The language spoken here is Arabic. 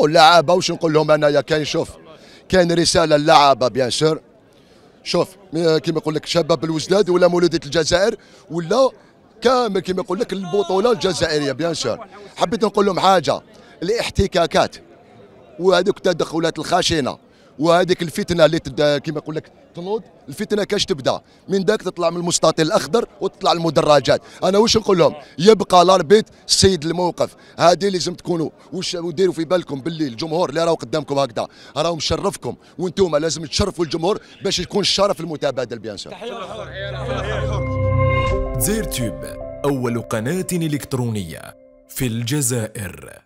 واللعابه واش نقول لهم انايا كاين شوف كاين رساله للعابه بيان سور شوف كيما يقول لك شباب الوجداد ولا مولوديه الجزائر ولا كامل كيما يقول لك البطوله الجزائريه بيان سور حبيت نقول لهم حاجه الاحتكاكات وهذوك التدخلات الخشنه وهذيك الفتنه اللي تبدا كما يقول لك تنوض الفتنه كاش تبدا من ذاك تطلع من المستطيل الاخضر وتطلع المدرجات انا واش نقول لهم يبقى لاربيت سيد الموقف هذه لازم تكونوا وش وديروا في بالكم باللي الجمهور اللي راهو قدامكم هكذا راهو مشرفكم وانتم لازم تشرفوا الجمهور باش يكون الشرف المتبادل بيان سور زير تيوب اول قناه الكترونيه في الجزائر